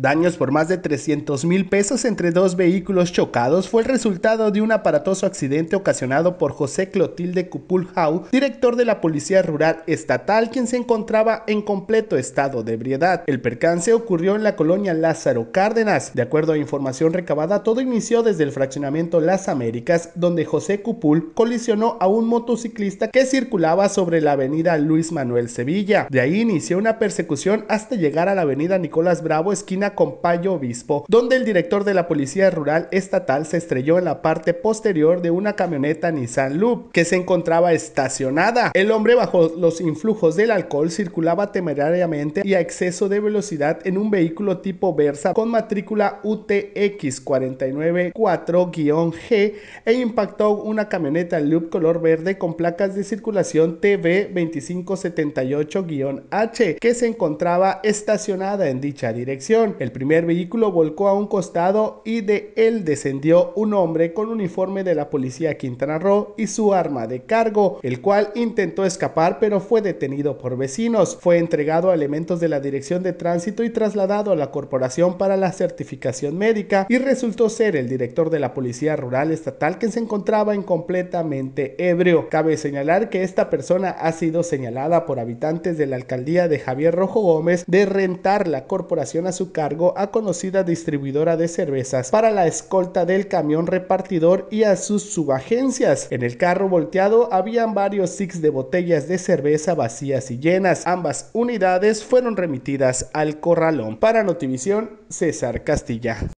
Daños por más de 300 mil pesos entre dos vehículos chocados fue el resultado de un aparatoso accidente ocasionado por José Clotilde Hau, director de la Policía Rural Estatal, quien se encontraba en completo estado de ebriedad. El percance ocurrió en la colonia Lázaro Cárdenas. De acuerdo a información recabada, todo inició desde el fraccionamiento Las Américas, donde José Cupul colisionó a un motociclista que circulaba sobre la avenida Luis Manuel Sevilla. De ahí inició una persecución hasta llegar a la avenida Nicolás Bravo, esquina con payo Obispo, donde el director de la Policía Rural Estatal se estrelló en la parte posterior de una camioneta Nissan Loop que se encontraba estacionada. El hombre bajo los influjos del alcohol circulaba temerariamente y a exceso de velocidad en un vehículo tipo Versa con matrícula UTX 494-G e impactó una camioneta Loop color verde con placas de circulación TV 2578-H que se encontraba estacionada en dicha dirección. El primer vehículo volcó a un costado y de él descendió un hombre con uniforme de la policía Quintana Roo y su arma de cargo, el cual intentó escapar pero fue detenido por vecinos. Fue entregado a elementos de la Dirección de Tránsito y trasladado a la Corporación para la Certificación Médica y resultó ser el director de la Policía Rural Estatal que se encontraba incompletamente ebrio. Cabe señalar que esta persona ha sido señalada por habitantes de la alcaldía de Javier Rojo Gómez de rentar la corporación a su cargo a conocida distribuidora de cervezas para la escolta del camión repartidor y a sus subagencias. En el carro volteado habían varios six de botellas de cerveza vacías y llenas. Ambas unidades fueron remitidas al corralón. Para Notivisión, César Castilla.